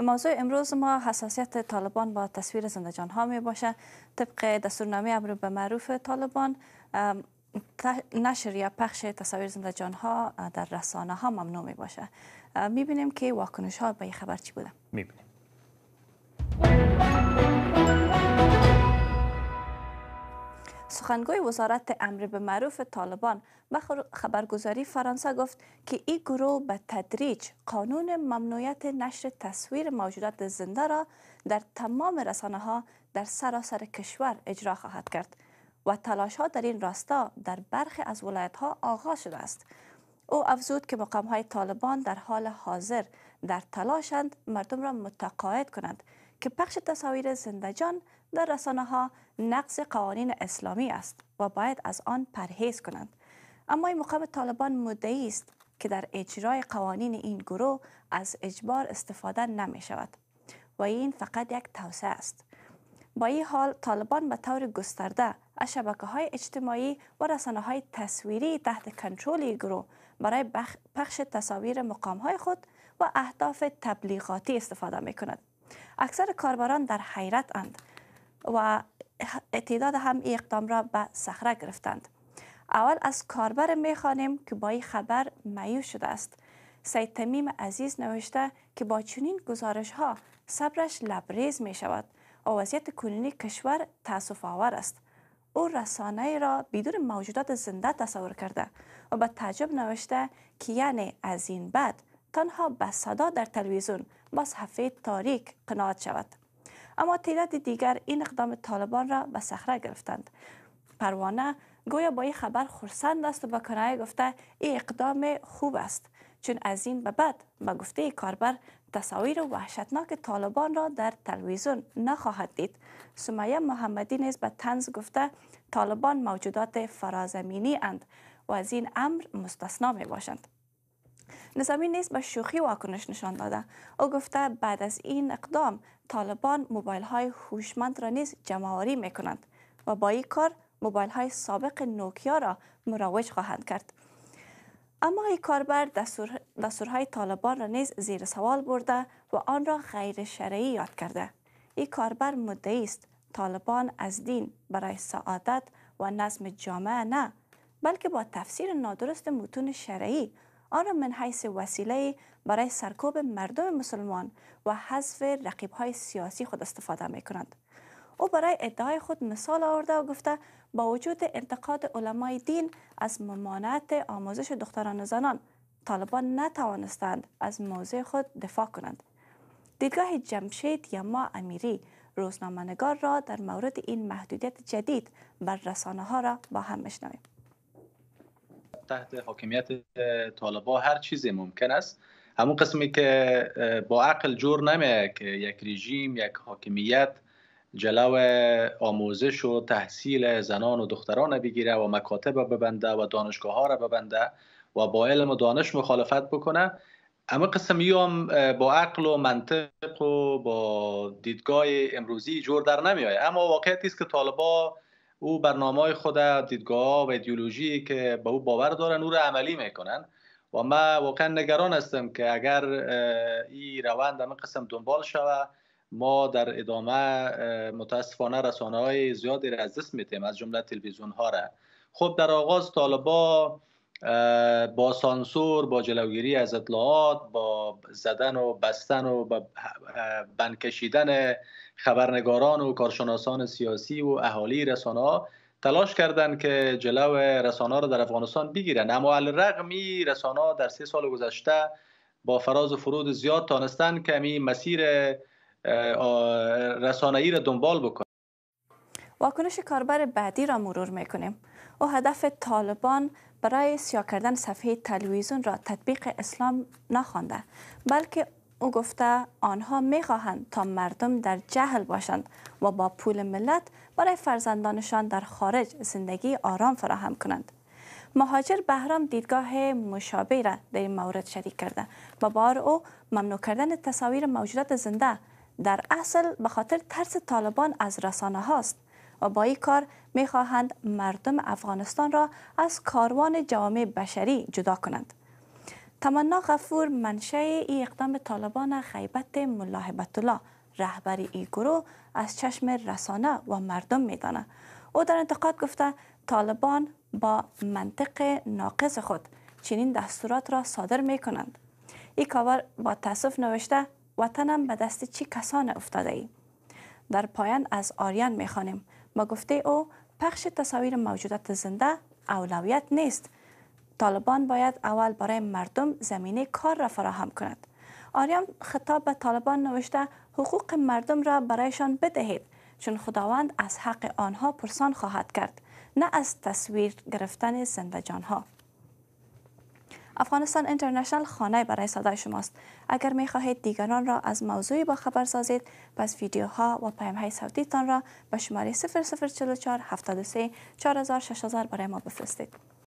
موضوع امروز ما حساسیت طالبان با تصویر زندجان ها می باشه طبق دستورنامه امر به معروف طالبان نشر یا پخش تصاویر زندجان ها در رسانه ها ممنوع می باشه می بینیم که واکنش ها به خبر چی بوده می بینیم سخنگوی وزارت امر به معروف طالبان به خبرگزاری فرانسه گفت که این گروه به تدریج قانون ممنوعیت نشر تصویر موجودات زنده را در تمام رسانه ها در سراسر کشور اجرا خواهد کرد و تلاش ها در این راستا در برخی از ولایت ها آغاز شده است او افزود که مقام های طالبان در حال حاضر در تلاشند مردم را متقاعد کنند که پخش تصاویر زندجان در رسانه ها نقص قوانین اسلامی است و باید از آن پرهیز کنند اما این مقام طالبان مدعی است که در اجرای قوانین این گروه از اجبار استفاده نمی شود و این فقط یک توسعه است با این حال طالبان به طور گسترده از شبکه های اجتماعی و رسانه های تصویری تحت کنترل گروه برای پخش تصاویر مقام های خود و اهداف تبلیغاتی استفاده می کند اکثر کاربران در حیرت اند و تعداد هم ای اقدام را به صخره گرفتند اول از کاربر خوانیم که با این خبر معیوس شده است سید تمیم عزیز نوشته که با چنین گزارش ها صبرش لبریز می شود و وضعیت کنونی کشور تاسف آور است او رسانه را بدون موجودات زنده تصور کرده و با تعجب نوشته که یعنی از این بعد تنها به صدا در تلویزیون با صفحه تاریک قناعت شود اما تعداد دیگر این اقدام طالبان را به صخره گرفتند پروانه گویا با این خبر خرسند است و به کنایه گفته این اقدام خوب است چون از این به بعد به گفته کاربر تصاویر وحشتناک طالبان را در تلویزیون نخواهد دید سمیه محمدی نیز به تنز گفته طالبان موجودات فرازمینی اند و از این امر مستثنا می باشند نظامی نیز به شوخی واکنش نشان داده او گفته بعد از این اقدام طالبان موبایل های هوشمند را نیز آوری می کنند و با این کار موبایل های سابق نوکیا را مروج خواهند کرد اما این کاربر دستور، دستورهای طالبان را نیز زیر سوال برده و آن را غیر شرعی یاد کرده این کاربر مدعی است طالبان از دین برای سعادت و نظم جامعه نه بلکه با تفسیر نادرست متون شرعی آن را من حیث وسیله برای سرکوب مردم مسلمان و حذف رقیب های سیاسی خود استفاده می کنند. او برای ادعای خود مثال آورده و گفته با وجود انتقاد علمای دین از ممانعت آموزش دختران و زنان طالبان نتوانستند از موضع خود دفاع کنند دیدگاه جمشید یما امیری نگار را در مورد این محدودیت جدید بر رسانه ها را با هم مشنویم تحت حاکمیت طالبا هر چیزی ممکن است همون قسمی که با عقل جور نمیه که یک رژیم یک حاکمیت جلو آموزش و تحصیل زنان و دختران بگیره و مکاتب ببنده و دانشگاه ها را ببنده و با علم و دانش مخالفت بکنه اما قسمی هم با عقل و منطق و با دیدگاه امروزی جور در آید اما واقعیت است که طالبا او برنامه های خود دیدگاه و ایدئولوژی که به او باور دارن او را عملی میکنن و ما واقعا نگران هستم که اگر این روند همه قسم دنبال شود ما در ادامه متاسفانه رسانه های زیادی را از دست میتیم از جمله تلویزیون ها را خب در آغاز طالبا با سانسور با جلوگیری از اطلاعات با زدن و بستن و بند کشیدن خبرنگاران و کارشناسان سیاسی و اهالی رسانه ها تلاش کردند که جلو رسانه را در افغانستان بگیرن اما الرغمی رسانه در سه سال گذشته با فراز و فرود زیاد تانستن که مسیر رسانه‌ای را دنبال بکنند واکنش کاربر بعدی را مرور میکنیم او هدف طالبان برای سیاه کردن صفحه تلویزیون را تطبیق اسلام نخوانده بلکه او گفته آنها میخواهند تا مردم در جهل باشند و با پول ملت برای فرزندانشان در خارج زندگی آرام فراهم کنند مهاجر بهرام دیدگاه مشابه را در این مورد شریک کرده با بار او ممنوع کردن تصاویر موجودات زنده در اصل به خاطر ترس طالبان از رسانه هاست و با این کار میخواهند مردم افغانستان را از کاروان جامعه بشری جدا کنند. تمنا غفور منشه ای اقدام طالبان خیبت ملاحبت الله رهبر ای گروه از چشم رسانه و مردم دانه. او در انتقاد گفته طالبان با منطق ناقص خود چنین دستورات را صادر می کنند ای کاور با تاسف نوشته وطنم به دست چی کسان افتاده ای در پایان از آریان می با گفته او پخش تصاویر موجودات زنده اولویت نیست طالبان باید اول برای مردم زمینه کار را فراهم کند آریان خطاب به طالبان نوشته حقوق مردم را برایشان بدهید چون خداوند از حق آنها پرسان خواهد کرد نه از تصویر گرفتن زنده جانها افغانستان انترنشنل خانه برای صدای شماست اگر می خواهید دیگران را از موضوعی با خبر سازید پس ویدیوها و پیام های صوتی را به شماره 0044 73 4000 برای ما بفرستید